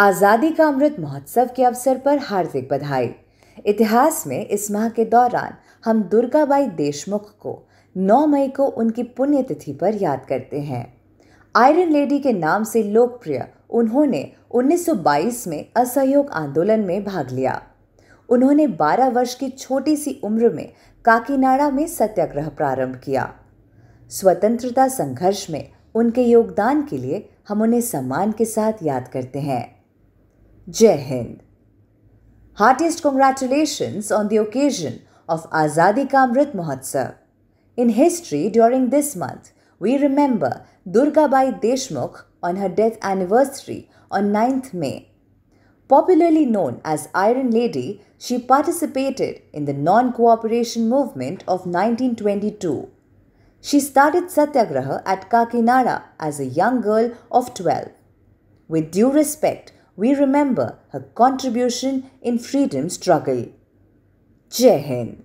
आज़ादी का अमृत महोत्सव के अवसर पर हार्दिक बधाई इतिहास में इस माह के दौरान हम दुर्गाबाई देशमुख को 9 मई को उनकी पुण्यतिथि पर याद करते हैं आयरन लेडी के नाम से लोकप्रिय उन्होंने 1922 में असहयोग आंदोलन में भाग लिया उन्होंने 12 वर्ष की छोटी सी उम्र में काकीनाडा में सत्याग्रह प्रारंभ किया स्वतंत्रता संघर्ष में उनके योगदान के लिए हम उन्हें सम्मान के साथ याद करते हैं Jai Hind. Heartiest congratulations on the occasion of Azadi Ka Amrit Mahotsav. In history, during this month, we remember Durga Bai Deshmukh on her death anniversary on 9th May. Popularly known as Iron Lady, she participated in the non-cooperation movement of 1922. She started Satyagraha at Kakinada as a young girl of 12. With due respect we remember her contribution in freedom struggle. Jai Hind.